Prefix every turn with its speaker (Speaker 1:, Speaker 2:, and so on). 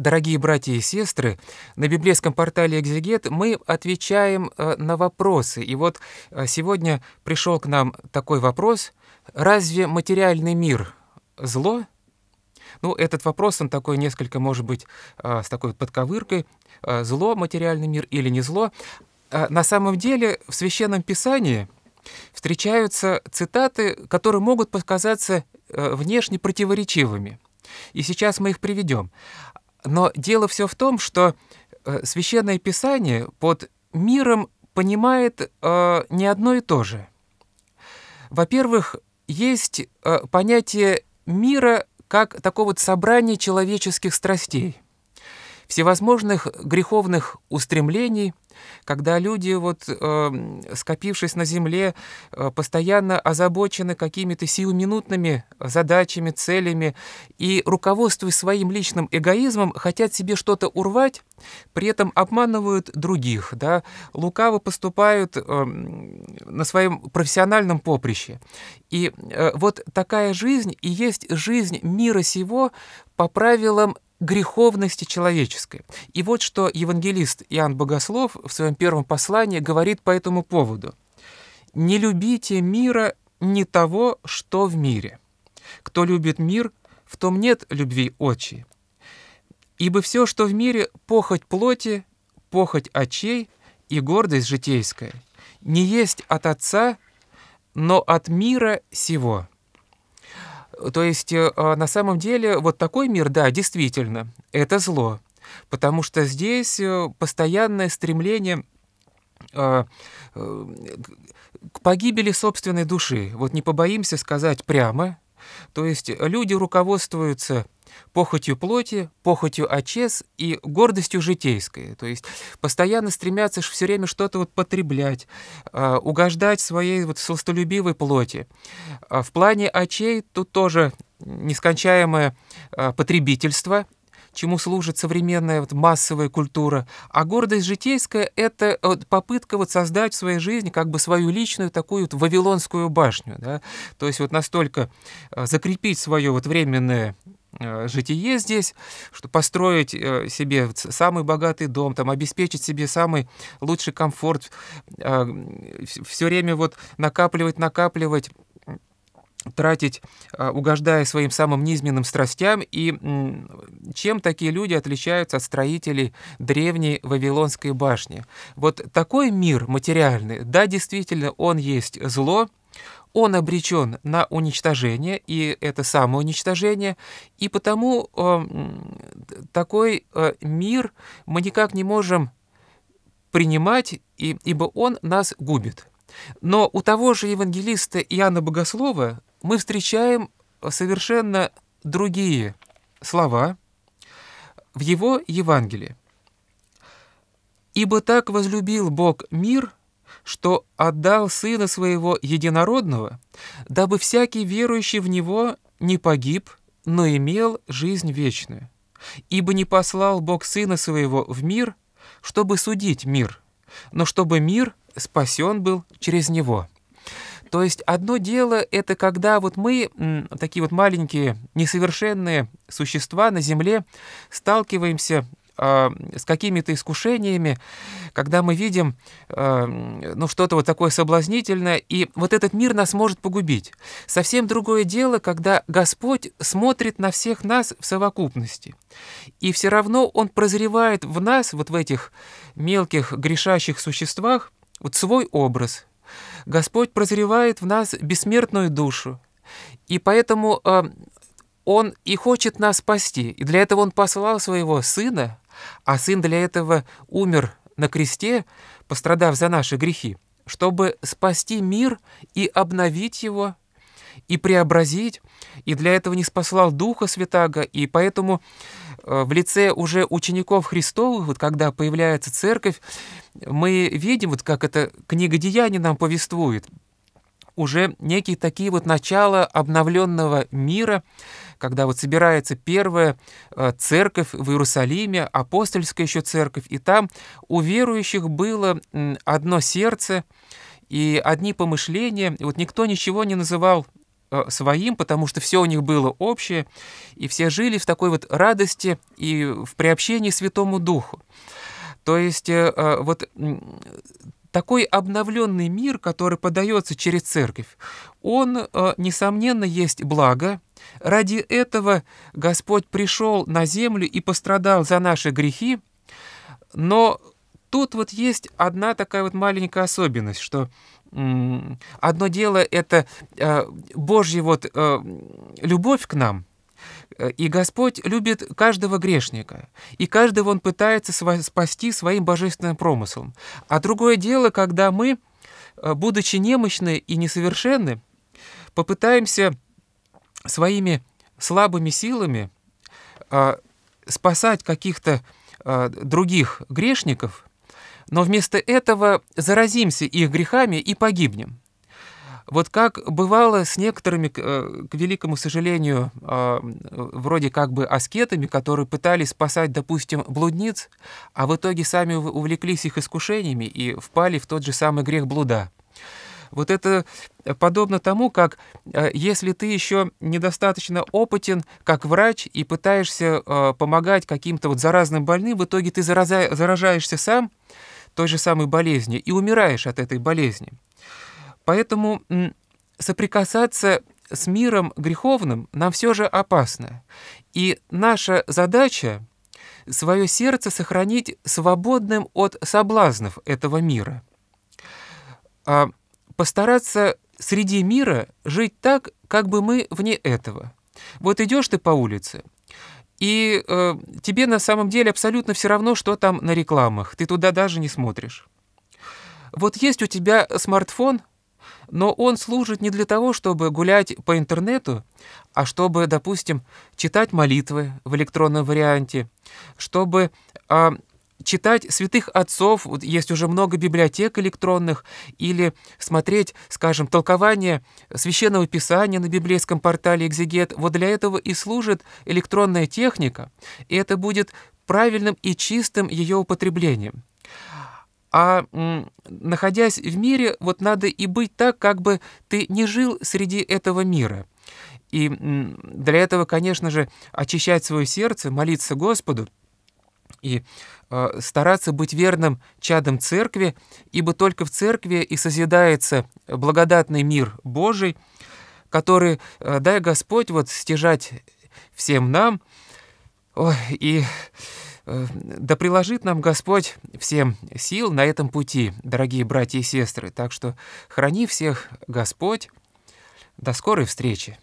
Speaker 1: Дорогие братья и сестры, на библейском портале «Экзегет» мы отвечаем э, на вопросы. И вот э, сегодня пришел к нам такой вопрос. Разве материальный мир зло? Ну, этот вопрос, он такой несколько, может быть, э, с такой подковыркой. Зло материальный мир или не зло? На самом деле в Священном Писании встречаются цитаты, которые могут показаться внешне противоречивыми. И сейчас мы их приведем. Но дело все в том, что э, Священное Писание под миром понимает э, не одно и то же. Во-первых, есть э, понятие мира как такого вот собрания человеческих страстей – всевозможных греховных устремлений, когда люди, вот, э, скопившись на земле, э, постоянно озабочены какими-то сиюминутными задачами, целями, и, руководствуясь своим личным эгоизмом, хотят себе что-то урвать, при этом обманывают других, да, лукаво поступают э, на своем профессиональном поприще. И э, вот такая жизнь и есть жизнь мира сего по правилам греховности человеческой. И вот что евангелист Иоанн Богослов в своем первом послании говорит по этому поводу. «Не любите мира, не того, что в мире. Кто любит мир, в том нет любви очи. Ибо все, что в мире, похоть плоти, похоть очей и гордость житейская, не есть от Отца, но от мира сего». То есть э, а, на самом деле вот такой мир, да, действительно, это зло, потому что здесь э, постоянное стремление а, э, к погибели собственной души. Вот не побоимся сказать прямо, то есть люди руководствуются похотью плоти, похотью очес и гордостью житейской. То есть постоянно стремятся все время что-то вот потреблять, э, угождать своей вот сластолюбивой плоти. А в плане очей тут тоже нескончаемое э, потребительство – чему служит современная вот, массовая культура, а гордость житейская — это вот, попытка вот, создать в своей жизни как бы свою личную такую вот вавилонскую башню, да? то есть вот настолько э, закрепить свое вот временное э, житие здесь, что построить э, себе самый богатый дом, там, обеспечить себе самый лучший комфорт, все время вот накапливать, накапливать, тратить, угождая своим самым низменным страстям и чем такие люди отличаются от строителей древней Вавилонской башни? Вот такой мир материальный, да, действительно, он есть зло, он обречен на уничтожение, и это самоуничтожение, и потому э, такой э, мир мы никак не можем принимать, и, ибо он нас губит. Но у того же евангелиста Иоанна Богослова мы встречаем э, совершенно другие слова – в его Евангелии. «Ибо так возлюбил Бог мир, что отдал Сына Своего Единородного, дабы всякий верующий в Него не погиб, но имел жизнь вечную. Ибо не послал Бог Сына Своего в мир, чтобы судить мир, но чтобы мир спасен был через Него». То есть одно дело — это когда вот мы, такие вот маленькие, несовершенные существа на Земле, сталкиваемся а, с какими-то искушениями, когда мы видим а, ну, что-то вот такое соблазнительное, и вот этот мир нас может погубить. Совсем другое дело, когда Господь смотрит на всех нас в совокупности. И все равно Он прозревает в нас, вот в этих мелких грешащих существах, вот свой образ, Господь прозревает в нас бессмертную душу, и поэтому э, Он и хочет нас спасти, и для этого Он послал своего Сына, а Сын для этого умер на кресте, пострадав за наши грехи, чтобы спасти мир и обновить его и преобразить, и для этого не спасал Духа Святаго, и поэтому э, в лице уже учеников Христовых, вот когда появляется церковь, мы видим, вот как эта книга Деяний нам повествует, уже некие такие вот начала обновленного мира, когда вот собирается первая э, церковь в Иерусалиме, апостольская еще церковь, и там у верующих было одно сердце и одни помышления, и вот никто ничего не называл Э, своим, потому что все у них было общее, и все жили в такой вот радости и в приобщении Святому Духу. То есть э, э, вот такой обновленный мир, который подается через церковь, он, несомненно, есть благо. Ради этого Господь пришел на землю и пострадал за наши грехи, но тут вот есть одна такая вот маленькая особенность, что Одно дело это э, Божья вот э, любовь к нам, э, и Господь любит каждого грешника, и каждого Он пытается спасти своим божественным промыслом. А другое дело, когда мы, будучи немощны и несовершенны, попытаемся своими слабыми силами спасать каких-то других грешников – но вместо этого заразимся их грехами и погибнем. Вот как бывало с некоторыми, к э, великому сожалению, а, вроде как бы аскетами, которые пытались спасать, допустим, блудниц, а в итоге сами увлеклись их искушениями и впали в тот же самый грех блуда. Вот это подобно тому, как э, если ты еще недостаточно опытен как врач и пытаешься э, помогать каким-то вот заразным больным, в итоге ты заражаешься сам, той же самой болезни и умираешь от этой болезни. Поэтому соприкасаться с миром греховным нам все же опасно. И наша задача свое сердце сохранить свободным от соблазнов этого мира. А постараться среди мира жить так, как бы мы вне этого. Вот идешь ты по улице, и э, тебе на самом деле абсолютно все равно, что там на рекламах. Ты туда даже не смотришь. Вот есть у тебя смартфон, но он служит не для того, чтобы гулять по интернету, а чтобы, допустим, читать молитвы в электронном варианте, чтобы э, читать святых отцов, вот есть уже много библиотек электронных, или смотреть, скажем, толкование священного писания на библейском портале «Экзегет». Вот для этого и служит электронная техника, и это будет правильным и чистым ее употреблением. А находясь в мире, вот надо и быть так, как бы ты не жил среди этого мира. И для этого, конечно же, очищать свое сердце, молиться Господу – и э, стараться быть верным чадом церкви, ибо только в церкви и созидается благодатный мир Божий, который, э, дай Господь, вот стяжать всем нам, ой, и э, да приложит нам Господь всем сил на этом пути, дорогие братья и сестры. Так что храни всех Господь. До скорой встречи!